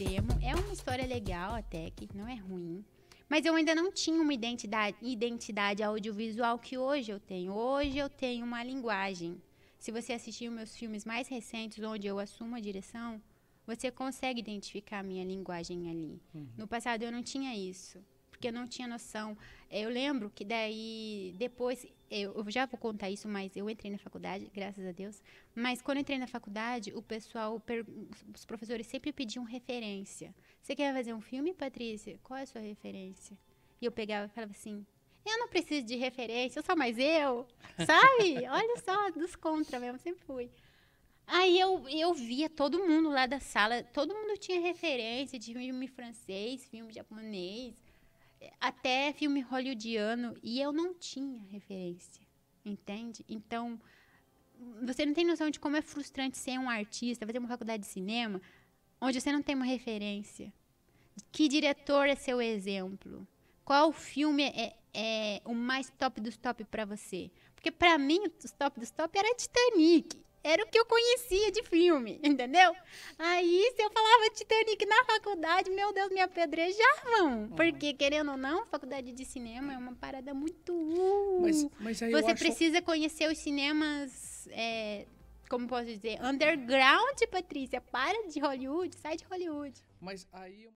extremo. É uma história legal até, que não é ruim. Mas eu ainda não tinha uma identidade, identidade audiovisual que hoje eu tenho. Hoje eu tenho uma linguagem. Se você assistir meus filmes mais recentes, onde eu assumo a direção, você consegue identificar a minha linguagem ali. Uhum. No passado eu não tinha isso porque eu não tinha noção. É, eu lembro que daí, depois, eu, já vou contar isso, mas eu entrei na faculdade, graças a Deus. Mas quando entrei na faculdade, o pessoal, os professores sempre pediam referência. Você quer fazer um filme, Patrícia? Qual é a sua referência? E eu pegava e falava assim, eu não preciso de referência, eu sou mais eu, sabe? Olha só, dos contra mesmo, sempre fui. Aí eu, eu via todo mundo lá da sala, todo mundo tinha referência de filme francês, filme japonês, até filme hollywoodiano e eu não tinha referência, entende? Então, você não tem noção de como é frustrante ser um artista, fazer uma faculdade de cinema, onde você não tem uma referência. Que diretor é seu exemplo? Qual filme é, é o mais top dos top para você? Porque para mim, os top dos top era Titanic. Era o que eu conhecia de filme, entendeu? Aí, se eu falava Titanic na faculdade, meu Deus, me apedrejavam. Porque, querendo ou não, faculdade de cinema é uma parada muito. Uh, mas, mas Você precisa acho... conhecer os cinemas. É, como posso dizer? Underground, Patrícia. Para de Hollywood, sai de Hollywood. Mas aí.